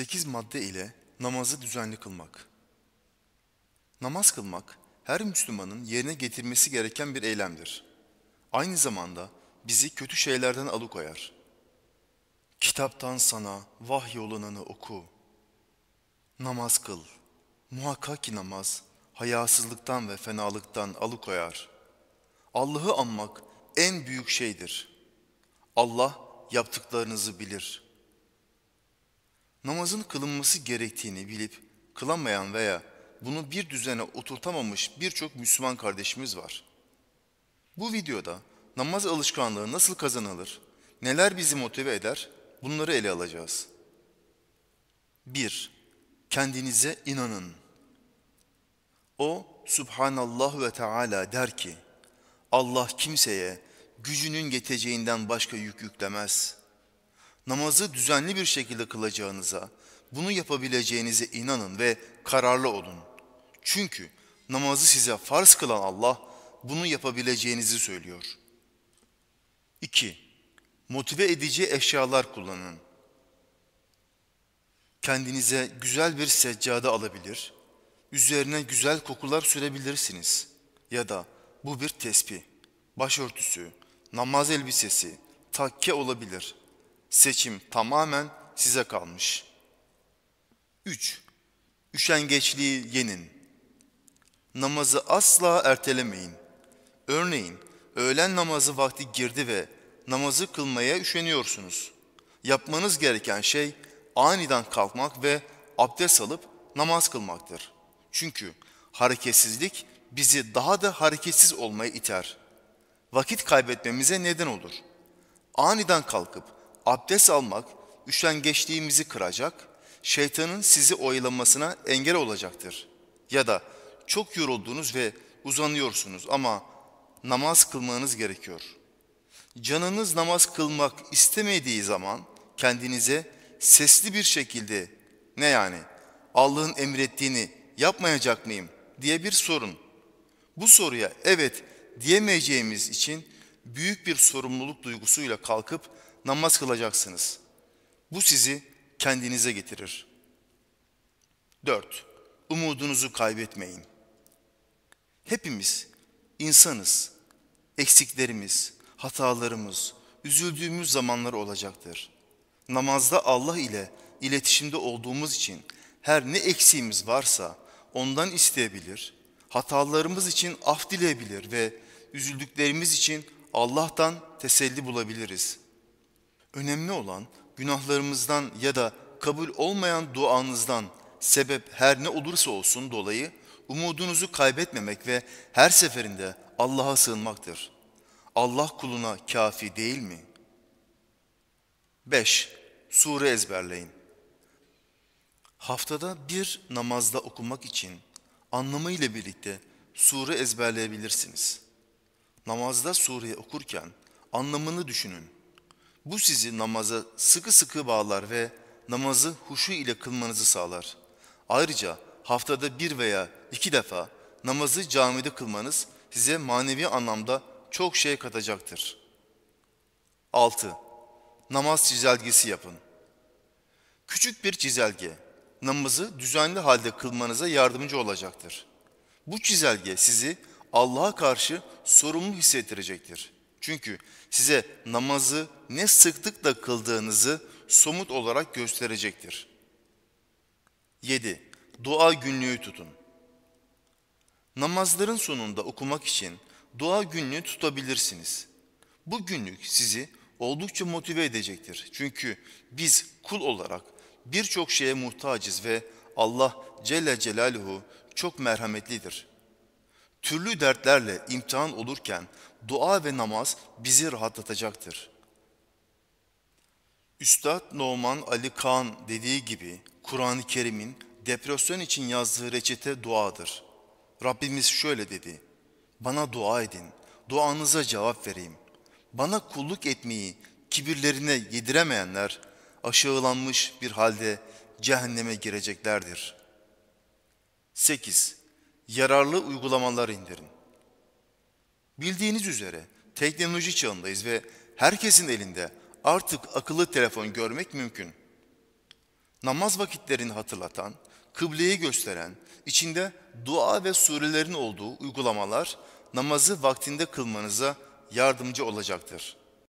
8 madde ile namazı düzenli kılmak. Namaz kılmak her Müslümanın yerine getirmesi gereken bir eylemdir. Aynı zamanda bizi kötü şeylerden alıkoyar. Kitaptan sana vahyolunanı oku. Namaz kıl. Muhakkak ki namaz hayasızlıktan ve fenalıktan alıkoyar. Allah'ı anmak en büyük şeydir. Allah yaptıklarınızı bilir.'' namazın kılınması gerektiğini bilip kılamayan veya bunu bir düzene oturtamamış birçok Müslüman kardeşimiz var. Bu videoda namaz alışkanlığı nasıl kazanılır, neler bizi motive eder bunları ele alacağız. 1. Kendinize inanın. O Subhanallah ve Teala der ki, Allah kimseye gücünün geteceğinden başka yük yüklemez namazı düzenli bir şekilde kılacağınıza, bunu yapabileceğinize inanın ve kararlı olun. Çünkü namazı size farz kılan Allah bunu yapabileceğinizi söylüyor. 2. Motive edici eşyalar kullanın. Kendinize güzel bir seccade alabilir, üzerine güzel kokular sürebilirsiniz. Ya da bu bir tesbih, başörtüsü, namaz elbisesi, takke olabilir.'' Seçim tamamen size kalmış. 3. Üşengeçliği yenin. Namazı asla ertelemeyin. Örneğin öğlen namazı vakti girdi ve namazı kılmaya üşeniyorsunuz. Yapmanız gereken şey aniden kalkmak ve abdest alıp namaz kılmaktır. Çünkü hareketsizlik bizi daha da hareketsiz olmaya iter. Vakit kaybetmemize neden olur. Aniden kalkıp abdest almak üşengeçliğimizi kıracak, şeytanın sizi oyalamasına engel olacaktır. Ya da çok yoruldunuz ve uzanıyorsunuz ama namaz kılmanız gerekiyor. Canınız namaz kılmak istemediği zaman kendinize sesli bir şekilde ne yani Allah'ın emrettiğini yapmayacak mıyım diye bir sorun. Bu soruya evet diyemeyeceğimiz için büyük bir sorumluluk duygusuyla kalkıp namaz kılacaksınız. Bu sizi kendinize getirir. 4. Umudunuzu kaybetmeyin. Hepimiz insanız. Eksiklerimiz, hatalarımız, üzüldüğümüz zamanlar olacaktır. Namazda Allah ile iletişimde olduğumuz için her ne eksiğimiz varsa ondan isteyebilir, hatalarımız için af dileyebilir ve üzüldüklerimiz için Allah'tan teselli bulabiliriz. Önemli olan günahlarımızdan ya da kabul olmayan duanızdan sebep her ne olursa olsun dolayı umudunuzu kaybetmemek ve her seferinde Allah'a sığınmaktır. Allah kuluna kafi değil mi? 5. Sure ezberleyin. Haftada bir namazda okumak için anlamıyla birlikte sure ezberleyebilirsiniz. Namazda sureyi okurken anlamını düşünün bu sizi namaza sıkı sıkı bağlar ve namazı huşu ile kılmanızı sağlar. Ayrıca haftada bir veya iki defa namazı camide kılmanız size manevi anlamda çok şey katacaktır. 6. Namaz çizelgesi yapın. Küçük bir çizelge, namazı düzenli halde kılmanıza yardımcı olacaktır. Bu çizelge sizi Allah'a karşı sorumlu hissettirecektir. Çünkü size namazı ne sıklıkla kıldığınızı somut olarak gösterecektir. 7. Dua günlüğü tutun. Namazların sonunda okumak için dua günlüğü tutabilirsiniz. Bu günlük sizi oldukça motive edecektir. Çünkü biz kul olarak birçok şeye muhtaçız ve Allah Celle Celaluhu çok merhametlidir.'' Türlü dertlerle imtihan olurken dua ve namaz bizi rahatlatacaktır. Üstad Noman Ali Kaan dediği gibi Kur'an-ı Kerim'in depresyon için yazdığı reçete duadır. Rabbimiz şöyle dedi. Bana dua edin, duanıza cevap vereyim. Bana kulluk etmeyi kibirlerine yediremeyenler aşağılanmış bir halde cehenneme gireceklerdir. 8 yararlı uygulamalar indirin. Bildiğiniz üzere teknoloji çağındayız ve herkesin elinde artık akıllı telefon görmek mümkün. Namaz vakitlerini hatırlatan, kıbleyi gösteren, içinde dua ve surelerin olduğu uygulamalar namazı vaktinde kılmanıza yardımcı olacaktır.''